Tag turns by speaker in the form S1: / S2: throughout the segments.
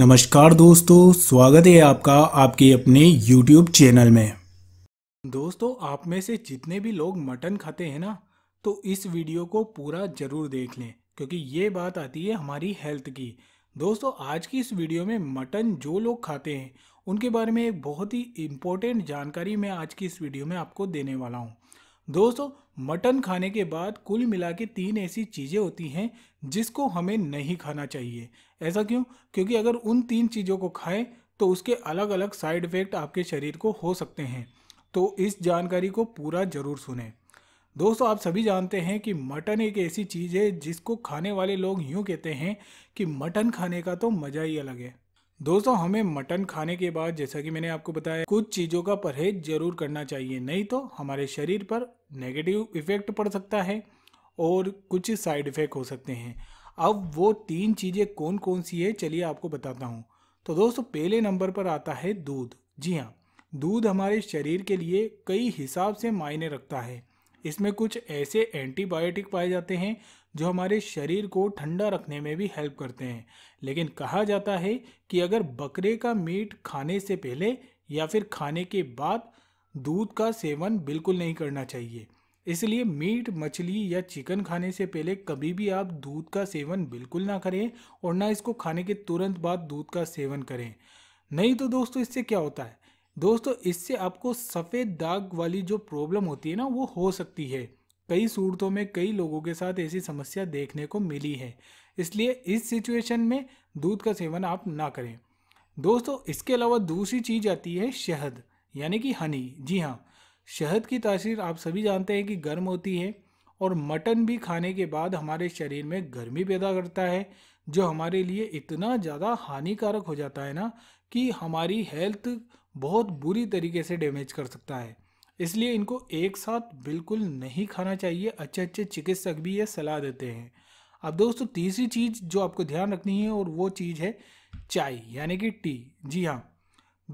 S1: नमस्कार दोस्तों स्वागत है आपका आपके अपने YouTube चैनल में दोस्तों आप में से जितने भी लोग मटन खाते हैं ना तो इस वीडियो को पूरा ज़रूर देख लें क्योंकि ये बात आती है हमारी हेल्थ की दोस्तों आज की इस वीडियो में मटन जो लोग खाते हैं उनके बारे में एक बहुत ही इम्पोर्टेंट जानकारी मैं आज की इस वीडियो में आपको देने वाला हूँ दोस्तों मटन खाने के बाद कुल मिला के तीन ऐसी चीज़ें होती हैं जिसको हमें नहीं खाना चाहिए ऐसा क्यों क्योंकि अगर उन तीन चीज़ों को खाएं तो उसके अलग अलग साइड इफ़ेक्ट आपके शरीर को हो सकते हैं तो इस जानकारी को पूरा ज़रूर सुने दोस्तों आप सभी जानते हैं कि मटन एक ऐसी चीज़ है जिसको खाने वाले लोग यूँ कहते हैं कि मटन खाने का तो मज़ा ही अलग है दोस्तों हमें मटन खाने के बाद जैसा कि मैंने आपको बताया कुछ चीज़ों का परहेज जरूर करना चाहिए नहीं तो हमारे शरीर पर नेगेटिव इफेक्ट पड़ सकता है और कुछ साइड इफेक्ट हो सकते हैं अब वो तीन चीज़ें कौन कौन सी है चलिए आपको बताता हूँ तो दोस्तों पहले नंबर पर आता है दूध जी हाँ दूध हमारे शरीर के लिए कई हिसाब से मायने रखता है इसमें कुछ ऐसे एंटीबायोटिक पाए जाते हैं जो हमारे शरीर को ठंडा रखने में भी हेल्प करते हैं लेकिन कहा जाता है कि अगर बकरे का मीट खाने से पहले या फिर खाने के बाद दूध का सेवन बिल्कुल नहीं करना चाहिए इसलिए मीट मछली या चिकन खाने से पहले कभी भी आप दूध का सेवन बिल्कुल ना करें और ना इसको खाने के तुरंत बाद दूध का सेवन करें नहीं तो दोस्तों इससे क्या होता है दोस्तों इससे आपको सफ़ेद दाग वाली जो प्रॉब्लम होती है ना वो हो सकती है कई सूरतों में कई लोगों के साथ ऐसी समस्या देखने को मिली है इसलिए इस सिचुएशन में दूध का सेवन आप ना करें दोस्तों इसके अलावा दूसरी चीज़ आती है शहद यानी कि हनी जी हाँ शहद की तासीर आप सभी जानते हैं कि गर्म होती है और मटन भी खाने के बाद हमारे शरीर में गर्मी पैदा करता है जो हमारे लिए इतना ज़्यादा हानिकारक हो जाता है ना कि हमारी हेल्थ बहुत बुरी तरीके से डैमेज कर सकता है इसलिए इनको एक साथ बिल्कुल नहीं खाना चाहिए अच्छे अच्छे चिकित्सक भी ये सलाह देते हैं अब दोस्तों तीसरी चीज़ जो आपको ध्यान रखनी है और वो चीज़ है चाय यानी कि टी जी हाँ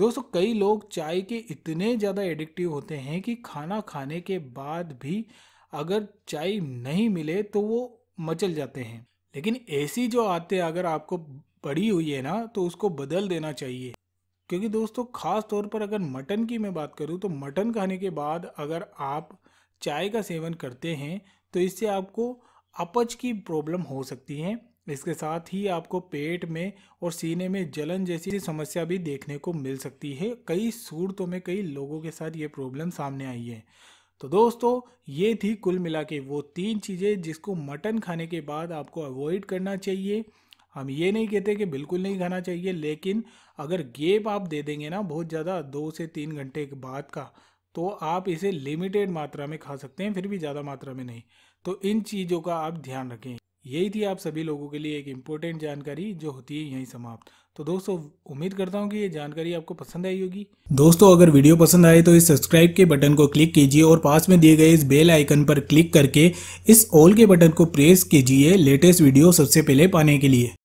S1: दोस्तों कई लोग चाय के इतने ज़्यादा एडिक्टिव होते हैं कि खाना खाने के बाद भी अगर चाय नहीं मिले तो वो मचल जाते हैं लेकिन ऐसी जो आते अगर आपको पड़ी हुई है ना तो उसको बदल देना चाहिए क्योंकि दोस्तों ख़ास तौर पर अगर मटन की मैं बात करूँ तो मटन खाने के बाद अगर आप चाय का सेवन करते हैं तो इससे आपको अपच की प्रॉब्लम हो सकती है इसके साथ ही आपको पेट में और सीने में जलन जैसी समस्या भी देखने को मिल सकती है कई सूरतों में कई लोगों के साथ ये प्रॉब्लम सामने आई है तो दोस्तों ये थी कुल मिला के वो तीन चीज़ें जिसको मटन खाने के बाद आपको अवॉइड करना चाहिए हम ये नहीं कहते कि बिल्कुल नहीं खाना चाहिए लेकिन अगर गेप आप दे देंगे ना बहुत ज़्यादा दो से तीन घंटे के बाद का तो आप इसे लिमिटेड मात्रा में खा सकते हैं फिर भी ज़्यादा मात्रा में नहीं तो इन चीज़ों का आप ध्यान रखें यही थी आप सभी लोगों के लिए एक इम्पोर्टेंट जानकारी जो होती है यहीं समाप्त तो दोस्तों उम्मीद करता हूँ कि ये जानकारी आपको पसंद आई होगी दोस्तों अगर वीडियो पसंद आए तो इस सब्सक्राइब के बटन को क्लिक कीजिए और पास में दिए गए इस बेल आइकन पर क्लिक करके इस ऑल के बटन को प्रेस कीजिए लेटेस्ट वीडियो सबसे पहले पाने के लिए